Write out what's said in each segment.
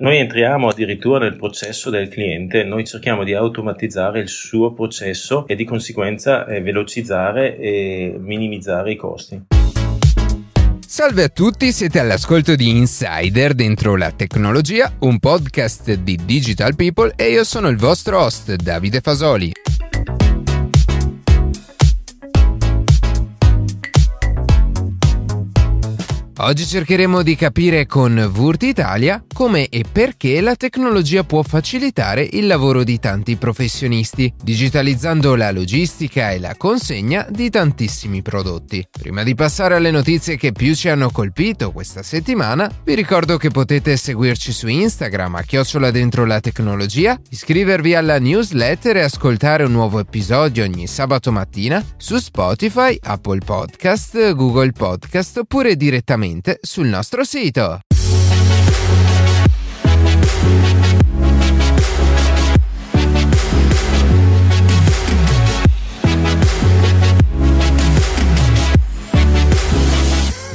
Noi entriamo addirittura nel processo del cliente, noi cerchiamo di automatizzare il suo processo e di conseguenza eh, velocizzare e minimizzare i costi. Salve a tutti, siete all'ascolto di Insider dentro la tecnologia, un podcast di Digital People e io sono il vostro host Davide Fasoli. Oggi cercheremo di capire con Vurt Italia come e perché la tecnologia può facilitare il lavoro di tanti professionisti, digitalizzando la logistica e la consegna di tantissimi prodotti. Prima di passare alle notizie che più ci hanno colpito questa settimana, vi ricordo che potete seguirci su Instagram a chiocciola dentro la tecnologia, iscrivervi alla newsletter e ascoltare un nuovo episodio ogni sabato mattina su Spotify, Apple Podcast, Google Podcast oppure direttamente gratuitamente sul nostro sito.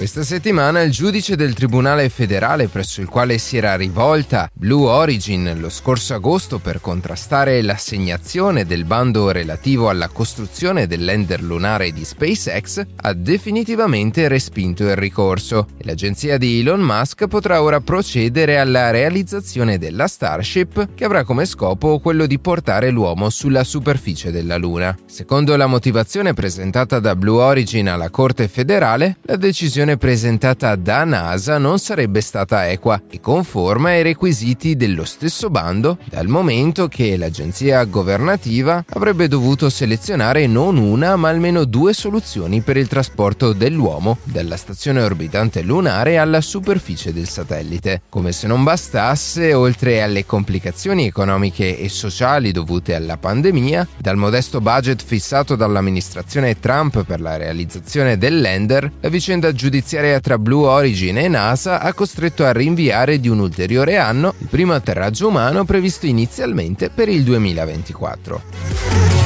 Questa settimana il giudice del Tribunale federale presso il quale si era rivolta Blue Origin lo scorso agosto per contrastare l'assegnazione del bando relativo alla costruzione dell'ender lunare di SpaceX ha definitivamente respinto il ricorso l'agenzia di Elon Musk potrà ora procedere alla realizzazione della Starship che avrà come scopo quello di portare l'uomo sulla superficie della Luna. Secondo la motivazione presentata da Blue Origin alla Corte federale, la decisione presentata da NASA non sarebbe stata equa e conforme ai requisiti dello stesso bando, dal momento che l'agenzia governativa avrebbe dovuto selezionare non una ma almeno due soluzioni per il trasporto dell'uomo dalla stazione orbitante lunare alla superficie del satellite. Come se non bastasse, oltre alle complicazioni economiche e sociali dovute alla pandemia, dal modesto budget fissato dall'amministrazione Trump per la realizzazione del lander, la vicenda giudiziaria giudiziaria tra Blue Origin e NASA ha costretto a rinviare di un ulteriore anno il primo atterraggio umano previsto inizialmente per il 2024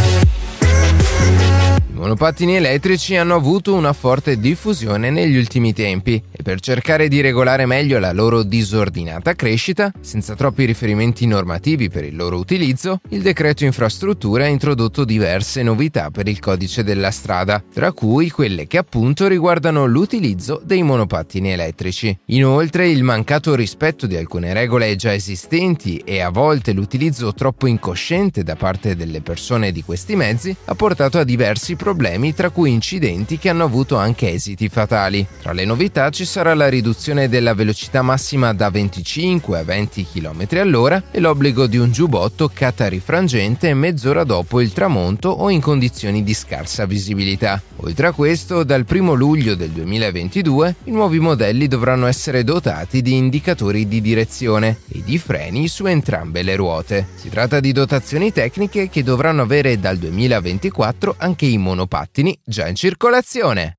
monopattini elettrici hanno avuto una forte diffusione negli ultimi tempi e per cercare di regolare meglio la loro disordinata crescita, senza troppi riferimenti normativi per il loro utilizzo, il decreto infrastrutture ha introdotto diverse novità per il codice della strada, tra cui quelle che appunto riguardano l'utilizzo dei monopattini elettrici. Inoltre il mancato rispetto di alcune regole già esistenti e a volte l'utilizzo troppo incosciente da parte delle persone di questi mezzi ha portato a diversi problemi problemi, tra cui incidenti che hanno avuto anche esiti fatali. Tra le novità ci sarà la riduzione della velocità massima da 25 a 20 km all'ora e l'obbligo di un giubbotto catarifrangente mezz'ora dopo il tramonto o in condizioni di scarsa visibilità. Oltre a questo, dal 1 luglio del 2022 i nuovi modelli dovranno essere dotati di indicatori di direzione e di freni su entrambe le ruote. Si tratta di dotazioni tecniche che dovranno avere dal 2024 anche i monopoli monopattini già in circolazione.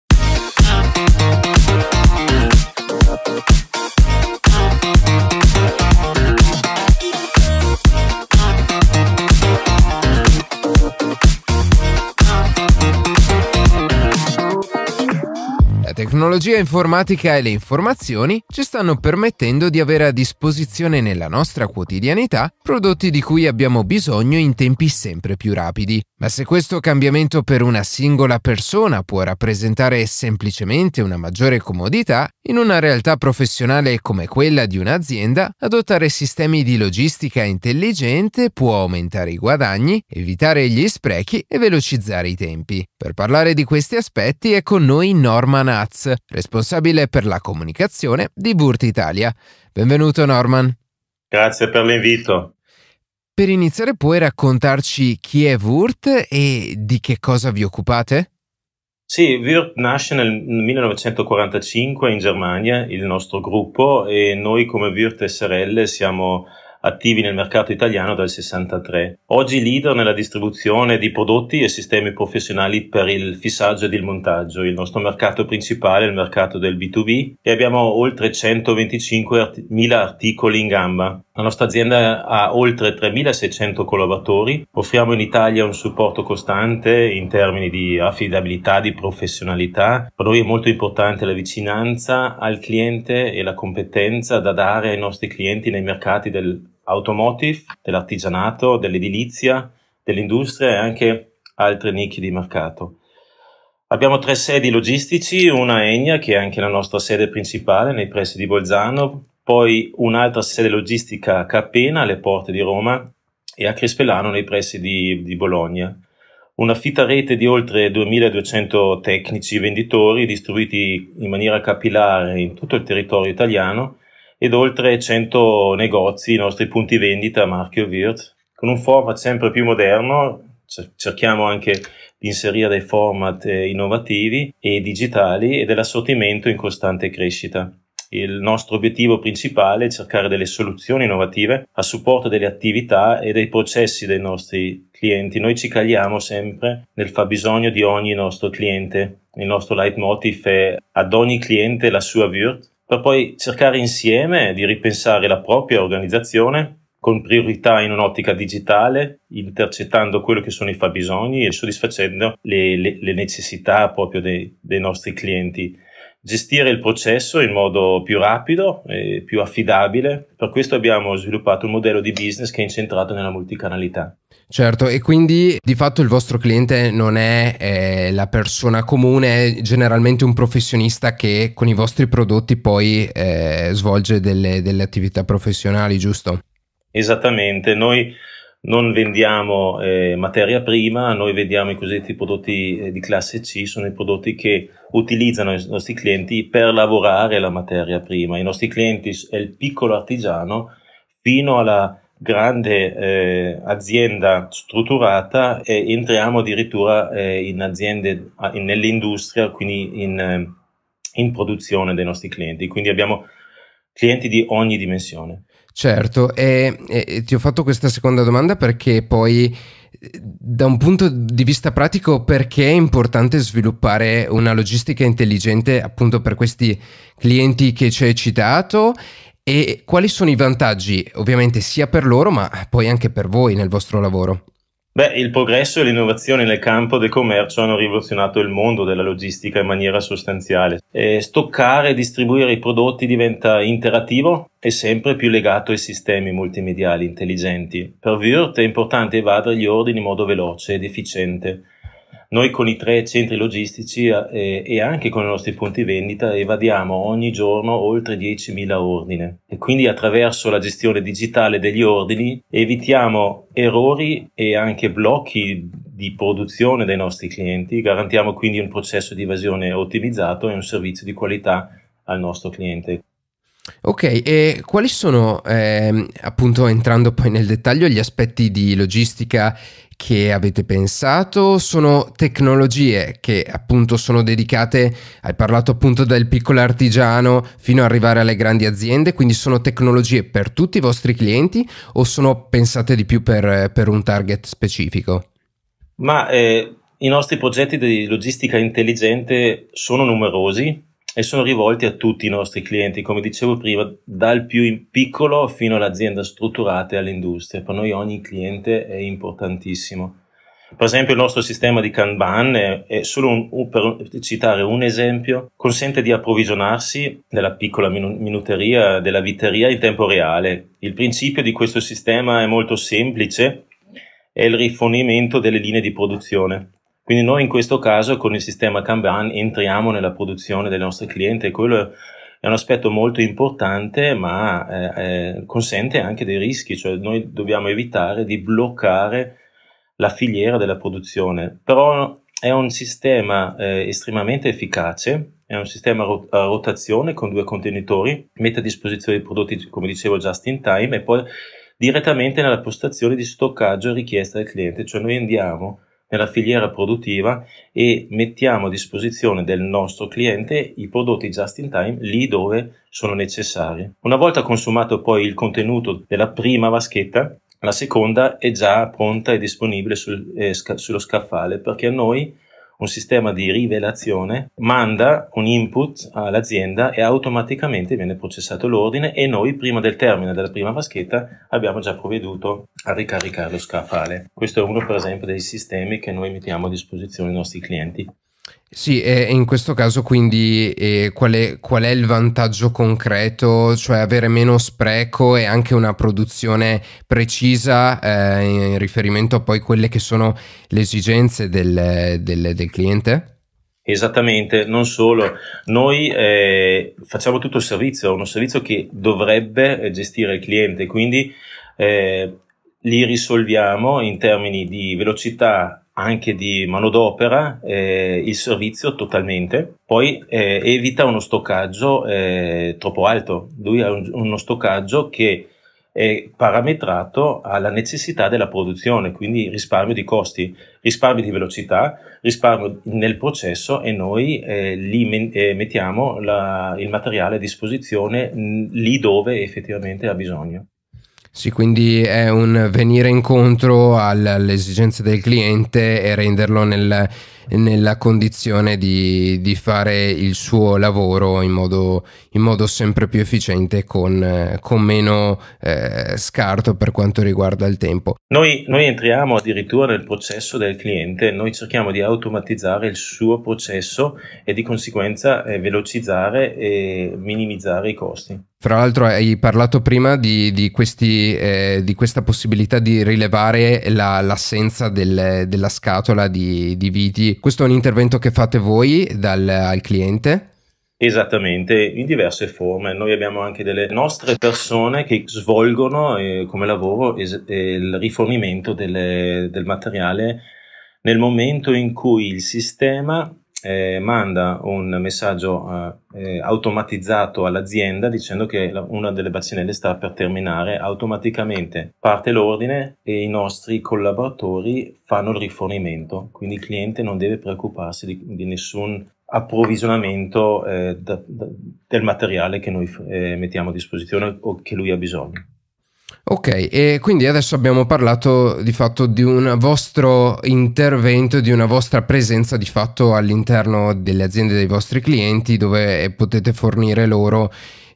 tecnologia informatica e le informazioni ci stanno permettendo di avere a disposizione nella nostra quotidianità prodotti di cui abbiamo bisogno in tempi sempre più rapidi. Ma se questo cambiamento per una singola persona può rappresentare semplicemente una maggiore comodità, in una realtà professionale come quella di un'azienda, adottare sistemi di logistica intelligente può aumentare i guadagni, evitare gli sprechi e velocizzare i tempi. Per parlare di questi aspetti è con noi Norman Hatz Fritz, responsabile per la comunicazione di Burt Italia. Benvenuto Norman. Grazie per l'invito. Per iniziare puoi raccontarci chi è Wurt e di che cosa vi occupate? Sì, Wurt nasce nel 1945 in Germania, il nostro gruppo, e noi come Wurt SRL siamo attivi nel mercato italiano dal 63. Oggi leader nella distribuzione di prodotti e sistemi professionali per il fissaggio ed il montaggio. Il nostro mercato principale è il mercato del B2B e abbiamo oltre 125.000 articoli in gamba. La nostra azienda ha oltre 3.600 collaboratori, offriamo in Italia un supporto costante in termini di affidabilità, di professionalità. Per noi è molto importante la vicinanza al cliente e la competenza da dare ai nostri clienti nei mercati del automotive, dell'artigianato, dell'edilizia, dell'industria e anche altre nicchie di mercato. Abbiamo tre sedi logistici, una a Egna che è anche la nostra sede principale nei pressi di Bolzano, poi un'altra sede logistica a Cappena alle porte di Roma e a Crespellano nei pressi di, di Bologna. Una fitta rete di oltre 2200 tecnici venditori distribuiti in maniera capillare in tutto il territorio italiano ed oltre 100 negozi, i nostri punti vendita a marchio Wirt, con un format sempre più moderno, cerchiamo anche di inserire dei format eh, innovativi e digitali e dell'assortimento in costante crescita. Il nostro obiettivo principale è cercare delle soluzioni innovative a supporto delle attività e dei processi dei nostri clienti. Noi ci caliamo sempre nel fabbisogno di ogni nostro cliente. Il nostro leitmotiv è ad ogni cliente la sua virt per poi cercare insieme di ripensare la propria organizzazione con priorità in un'ottica digitale, intercettando quello che sono i fabbisogni e soddisfacendo le, le, le necessità proprio dei, dei nostri clienti gestire il processo in modo più rapido e più affidabile. Per questo abbiamo sviluppato un modello di business che è incentrato nella multicanalità. Certo, e quindi di fatto il vostro cliente non è eh, la persona comune, è generalmente un professionista che con i vostri prodotti poi eh, svolge delle, delle attività professionali, giusto? Esattamente, noi non vendiamo eh, materia prima, noi vendiamo i cosiddetti prodotti eh, di classe C, sono i prodotti che utilizzano i nostri clienti per lavorare la materia prima. I nostri clienti è il piccolo artigiano fino alla grande eh, azienda strutturata e entriamo addirittura eh, in aziende, in, nell'industria, quindi in, eh, in produzione dei nostri clienti. Quindi abbiamo clienti di ogni dimensione. Certo, e, e, ti ho fatto questa seconda domanda perché poi da un punto di vista pratico perché è importante sviluppare una logistica intelligente appunto per questi clienti che ci hai citato e quali sono i vantaggi ovviamente sia per loro ma poi anche per voi nel vostro lavoro? Beh, il progresso e l'innovazione nel campo del commercio hanno rivoluzionato il mondo della logistica in maniera sostanziale. E stoccare e distribuire i prodotti diventa interattivo e sempre più legato ai sistemi multimediali intelligenti. Per Wirt è importante evadere gli ordini in modo veloce ed efficiente noi con i tre centri logistici eh, e anche con i nostri punti vendita evadiamo ogni giorno oltre 10.000 ordini e quindi attraverso la gestione digitale degli ordini evitiamo errori e anche blocchi di produzione dei nostri clienti, garantiamo quindi un processo di evasione ottimizzato e un servizio di qualità al nostro cliente. Ok, e quali sono, eh, appunto entrando poi nel dettaglio, gli aspetti di logistica che avete pensato? Sono tecnologie che appunto sono dedicate, hai parlato appunto del piccolo artigiano fino ad arrivare alle grandi aziende, quindi sono tecnologie per tutti i vostri clienti o sono pensate di più per, per un target specifico? Ma eh, i nostri progetti di logistica intelligente sono numerosi, e sono rivolti a tutti i nostri clienti, come dicevo prima, dal più piccolo fino all'azienda strutturata e all'industria. Per noi ogni cliente è importantissimo. Per esempio il nostro sistema di Kanban, è, è solo un, un, per citare un esempio, consente di approvvigionarsi della piccola minuteria, della viteria in tempo reale. Il principio di questo sistema è molto semplice, è il rifornimento delle linee di produzione. Quindi noi in questo caso con il sistema Kanban entriamo nella produzione del nostro cliente e quello è un aspetto molto importante ma eh, eh, consente anche dei rischi, cioè noi dobbiamo evitare di bloccare la filiera della produzione, però è un sistema eh, estremamente efficace è un sistema a rotazione con due contenitori, mette a disposizione i prodotti, come dicevo, just in time e poi direttamente nella postazione di stoccaggio richiesta del cliente, cioè noi andiamo nella filiera produttiva e mettiamo a disposizione del nostro cliente i prodotti just in time lì dove sono necessari. Una volta consumato poi il contenuto della prima vaschetta, la seconda è già pronta e disponibile sul, eh, sca- sullo scaffale perché a noi un sistema di rivelazione, manda un input all'azienda e automaticamente viene processato l'ordine e noi prima del termine della prima vaschetta abbiamo già provveduto a ricaricare lo scaffale. Questo è uno per esempio dei sistemi che noi mettiamo a disposizione ai nostri clienti. Sì, e in questo caso quindi eh, qual, è, qual, è, il vantaggio concreto? Cioè avere meno spreco e anche una produzione precisa eh, in riferimento a poi quelle che sono le esigenze del, del, del cliente? Esattamente, non solo. Noi eh, facciamo tutto il servizio, uno servizio che dovrebbe eh, gestire il cliente, quindi eh, li risolviamo in termini di velocità anche di manodopera, eh, il servizio totalmente, poi eh, evita uno stoccaggio eh, troppo alto, lui ha un, uno stoccaggio che è parametrato alla necessità della produzione, quindi risparmio di costi, risparmio di velocità, risparmio nel processo e noi eh, lì men- eh, mettiamo la, il materiale a disposizione mh, lì dove effettivamente ha bisogno. Sì, quindi è un venire incontro alle esigenze del cliente e renderlo nel nella condizione di, di fare il suo lavoro in modo, in modo sempre più efficiente con, con meno eh, scarto per quanto riguarda il tempo. Noi, noi entriamo addirittura nel processo del cliente, noi cerchiamo di automatizzare il suo processo e di conseguenza eh, velocizzare e minimizzare i costi. Fra l'altro hai parlato prima di, di, questi, eh, di questa possibilità di rilevare la, l'assenza del, della scatola di, di viti questo è un intervento che fate voi dal, al cliente? Esattamente, in diverse forme. Noi abbiamo anche delle nostre persone che svolgono eh, come lavoro es- eh, il rifornimento delle, del materiale nel momento in cui il sistema eh, manda un messaggio eh, eh automatizzato all'azienda dicendo che una delle bacinelle sta per terminare, automaticamente parte l'ordine e i nostri collaboratori fanno il rifornimento, quindi il cliente non deve preoccuparsi di, di nessun approvvigionamento eh, da, da, del materiale che noi eh, mettiamo a disposizione o che lui ha bisogno. Ok, e quindi adesso abbiamo parlato di fatto di un vostro intervento, di una vostra presenza di fatto all'interno delle aziende dei vostri clienti dove potete fornire loro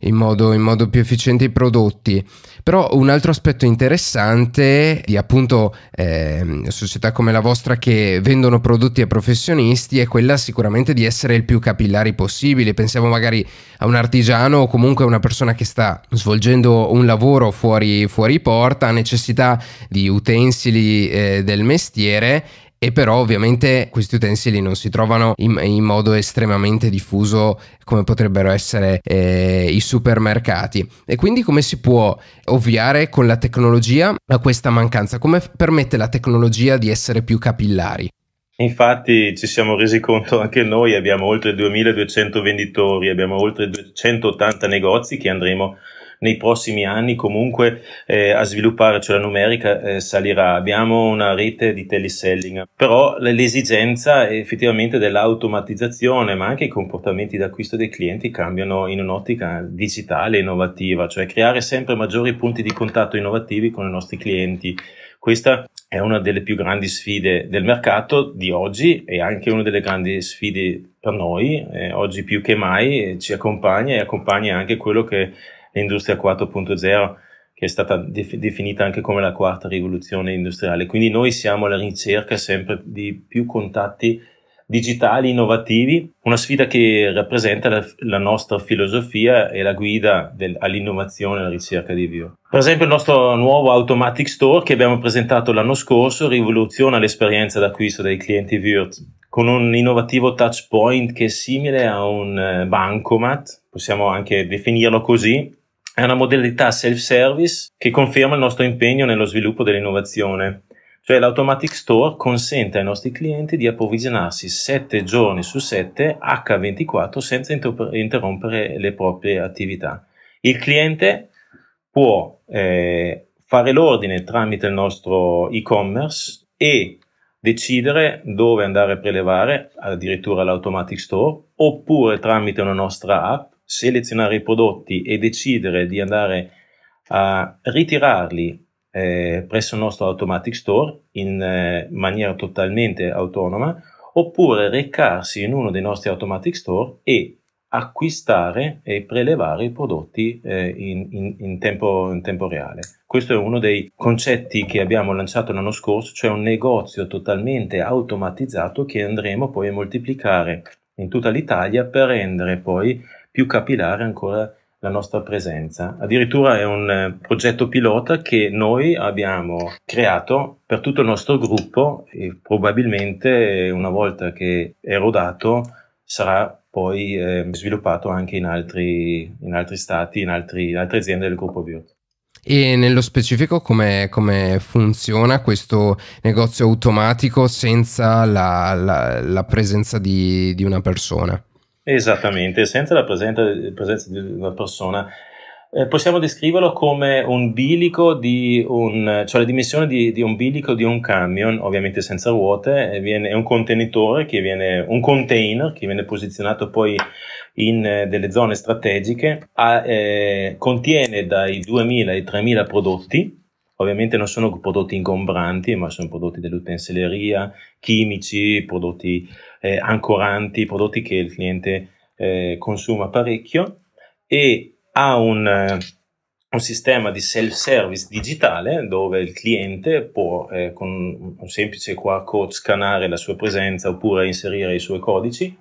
in modo, in modo più efficiente i prodotti. Però un altro aspetto interessante di appunto eh, società come la vostra che vendono prodotti a professionisti è quella sicuramente di essere il più capillari possibile. Pensiamo magari a un artigiano o comunque a una persona che sta svolgendo un lavoro fuori, fuori porta, ha necessità di utensili eh, del mestiere e però ovviamente questi utensili non si trovano in, in modo estremamente diffuso come potrebbero essere eh, i supermercati e quindi come si può ovviare con la tecnologia a questa mancanza? Come permette la tecnologia di essere più capillari? Infatti ci siamo resi conto anche noi, abbiamo oltre 2200 venditori, abbiamo oltre 180 negozi che andremo a nei prossimi anni comunque eh, a sviluppare, cioè la numerica eh, salirà. Abbiamo una rete di teleselling, però l'esigenza effettivamente dell'automatizzazione, ma anche i comportamenti d'acquisto dei clienti cambiano in un'ottica digitale innovativa, cioè creare sempre maggiori punti di contatto innovativi con i nostri clienti. Questa è una delle più grandi sfide del mercato di oggi e anche una delle grandi sfide per noi, eh, oggi più che mai ci accompagna e accompagna anche quello che l'industria 4.0 che è stata def- definita anche come la quarta rivoluzione industriale. Quindi noi siamo alla ricerca sempre di più contatti digitali innovativi, una sfida che rappresenta la, la nostra filosofia e la guida del, all'innovazione e alla ricerca di Vio. Per esempio il nostro nuovo Automatic Store che abbiamo presentato l'anno scorso rivoluziona l'esperienza d'acquisto dei clienti Virt con un innovativo touch point che è simile a un eh, bancomat, possiamo anche definirlo così, è una modalità self-service che conferma il nostro impegno nello sviluppo dell'innovazione. Cioè l'Automatic Store consente ai nostri clienti di approvvigionarsi 7 giorni su 7 H24 senza interrompere le proprie attività. Il cliente può eh, fare l'ordine tramite il nostro e-commerce e decidere dove andare a prelevare addirittura l'automatic store oppure tramite una nostra app selezionare i prodotti e decidere di andare a ritirarli eh, presso il nostro Automatic Store in eh, maniera totalmente autonoma oppure recarsi in uno dei nostri Automatic Store e acquistare e prelevare i prodotti eh, in, in, in, tempo, in, tempo, reale. Questo è uno dei concetti che abbiamo lanciato l'anno scorso, cioè un negozio totalmente automatizzato che andremo poi a moltiplicare in tutta l'Italia per rendere poi più capillare ancora la nostra presenza. Addirittura è un eh, progetto pilota che noi abbiamo creato per tutto il nostro gruppo e probabilmente una volta che è rodato sarà poi eh, sviluppato anche in altri, in altri stati, in, altri, in altre aziende del gruppo Biot. E nello specifico come, come, funziona questo negozio automatico senza la, la, la presenza di, di una persona? Esattamente, senza la presenza, la presenza di una persona. Eh, possiamo descriverlo come un bilico di un, cioè la dimensione di, di, un bilico di un camion, ovviamente senza ruote, viene, è un contenitore che viene, un container che viene posizionato poi in eh, delle zone strategiche, a, eh, contiene dai 2000 ai 3000 prodotti Ovviamente non sono prodotti ingombranti, ma sono prodotti dell'utensileria, chimici, prodotti eh, ancoranti, prodotti che il cliente eh, consuma parecchio e ha un, un sistema di self-service digitale dove il cliente può eh, con un semplice QR code scanare la sua presenza oppure inserire i suoi codici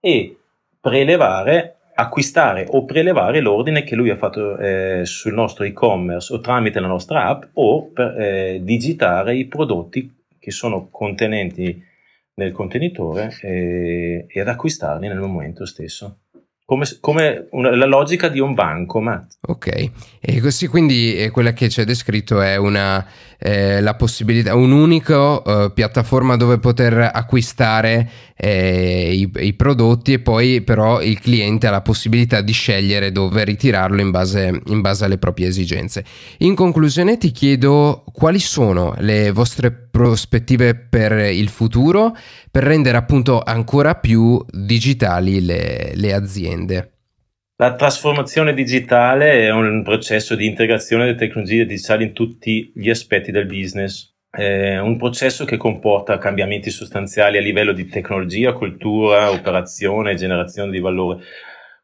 e prelevare acquistare o prelevare l'ordine che lui ha fatto eh, sul nostro e-commerce o tramite la nostra app o per eh, digitare i prodotti che sono contenenti nel contenitore e, eh, e ad acquistarli nel momento stesso come, come una, la logica di un banco. Matt. Ok, e così quindi eh, quella che ci hai descritto è una eh, la possibilità, un'unica eh, piattaforma dove poter acquistare eh, i, i, prodotti e poi però il cliente ha la possibilità di scegliere dove ritirarlo in base, in base alle proprie esigenze. In conclusione ti chiedo quali sono le vostre prospettive per il futuro per rendere appunto ancora più digitali le, le aziende aziende. La trasformazione digitale è un processo di integrazione delle tecnologie digitali in tutti gli aspetti del business. È un processo che comporta cambiamenti sostanziali a livello di tecnologia, cultura, operazione, generazione di valore.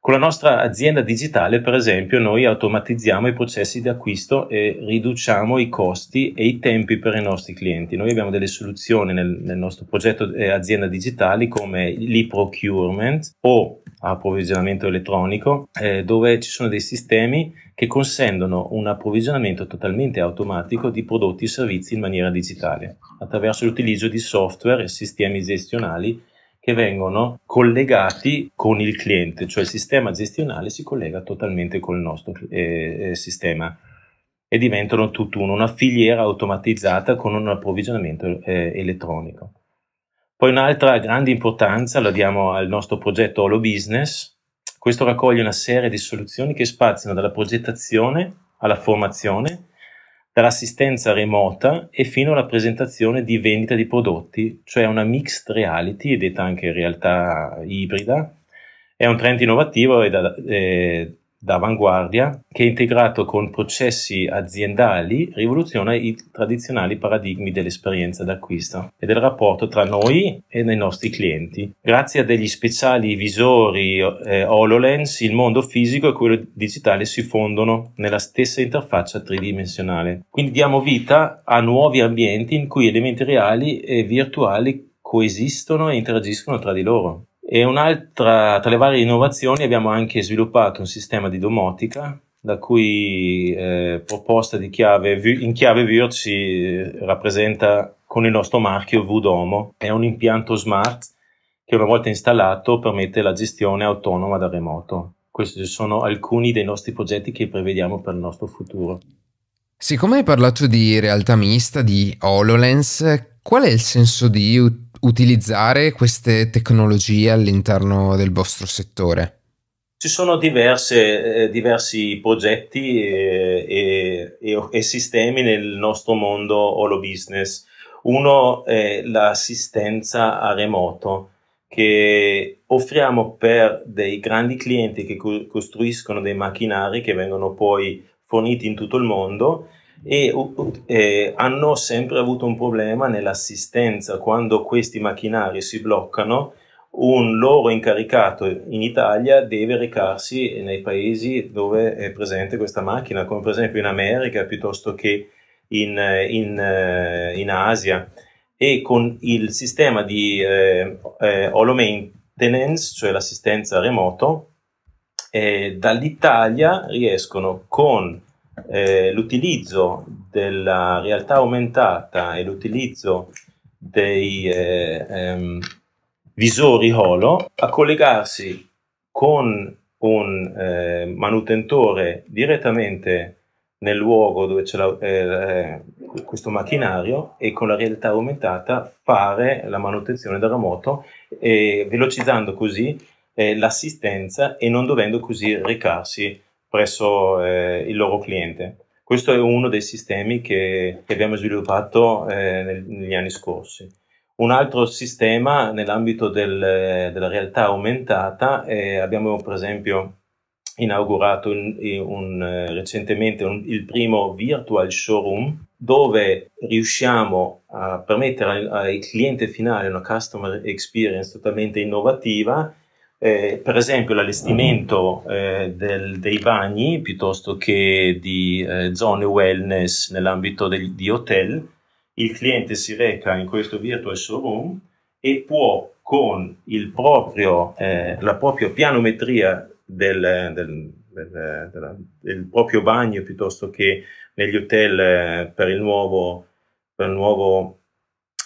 Con la nostra azienda digitale, per esempio, noi automatizziamo i processi di acquisto e riduciamo i costi e i tempi per i nostri clienti. Noi abbiamo delle soluzioni nel, nel nostro progetto eh, azienda digitali come l'e-procurement o approvvigionamento elettronico, eh, dove ci sono dei sistemi che consentono un approvvigionamento totalmente automatico di prodotti e servizi in maniera digitale, attraverso l'utilizzo di software e sistemi gestionali che vengono collegati con il cliente, cioè il sistema gestionale si collega totalmente col nostro eh, eh sistema e diventano tutt'uno, una filiera automatizzata con un approvvigionamento eh, elettronico. Poi un'altra grande importanza la diamo al nostro progetto Holo Business. Questo raccoglie una serie di soluzioni che spaziano dalla progettazione alla formazione, dall'assistenza remota e fino alla presentazione di vendita di prodotti, cioè una mixed reality, detta anche realtà ibrida. È un trend innovativo e da, eh, d'avanguardia che integrato con processi aziendali rivoluziona i tradizionali paradigmi dell'esperienza d'acquisto e del rapporto tra noi e i nostri clienti. Grazie a degli speciali visori eh, HoloLens il mondo fisico e quello digitale si fondono nella stessa interfaccia tridimensionale. Quindi diamo vita a nuovi ambienti in cui elementi reali e virtuali coesistono e interagiscono tra di loro. E un'altra, tra le varie innovazioni, abbiamo anche sviluppato un sistema di domotica, la cui eh, proposta chiave, in chiave Virt si eh, rappresenta con il nostro marchio VDomo. È un impianto smart che una volta installato permette la gestione autonoma da remoto. Questi sono alcuni dei nostri progetti che prevediamo per il nostro futuro. Siccome hai parlato di realtà mista, di HoloLens, qual è il senso di utilizzare? utilizzare queste tecnologie all'interno del vostro settore? Ci sono diverse, eh, diversi progetti eh, e, e, e, sistemi nel nostro mondo Holo Business. Uno è l'assistenza a remoto che offriamo per dei grandi clienti che co- costruiscono dei macchinari che vengono poi forniti in tutto il mondo e, e hanno sempre avuto un problema nell'assistenza quando questi macchinari si bloccano un loro incaricato in Italia deve recarsi nei paesi dove è presente questa macchina, come per esempio in America piuttosto che in, in, eh, in Asia. E con il sistema di eh, eh, holo maintenance, cioè l'assistenza remoto, eh, dall'Italia riescono con eh, l'utilizzo della realtà aumentata e l'utilizzo dei eh, ehm, visori Holo a collegarsi con un eh, manutentore direttamente nel luogo dove c'è la, eh, eh questo macchinario e con la realtà aumentata fare la manutenzione da remoto eh, velocizzando così eh, l'assistenza e non dovendo così recarsi presso eh, il loro cliente. Questo è uno dei sistemi che, che abbiamo sviluppato eh, nel, negli anni scorsi. Un altro sistema nell'ambito del, della realtà aumentata, eh, abbiamo per esempio inaugurato in, un, eh, recentemente un, il primo virtual showroom dove riusciamo a permettere al, al cliente finale una customer experience totalmente innovativa eh, per esempio l'allestimento eh, del, dei bagni piuttosto che di eh, zone wellness nell'ambito del, di hotel, il cliente si reca in questo virtual showroom e può con proprio, eh, la propria pianometria del, del, proprio bagno piuttosto che negli hotel eh, per il nuovo, per il nuovo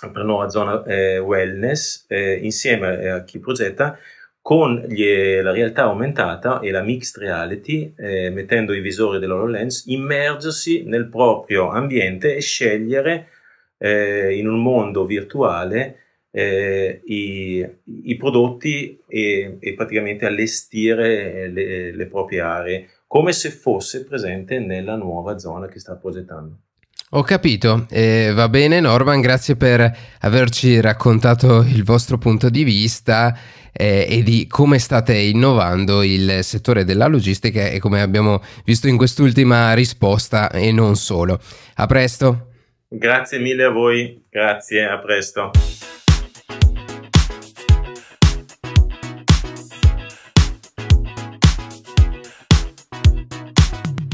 per nuova zona eh, wellness insieme a chi progetta con gli, la realtà aumentata e la mixed reality, eh, mettendo i visori dell'HoloLens, immergersi nel proprio ambiente e scegliere eh, in un mondo virtuale eh, i, i, prodotti e, e praticamente allestire le, le proprie aree come se fosse presente nella nuova zona che sta progettando. Ho capito, eh, va bene Norman, grazie per averci raccontato il vostro punto di vista eh, e di come state innovando il settore della logistica e come abbiamo visto in quest'ultima risposta e non solo. A presto. Grazie mille a voi, grazie, a presto.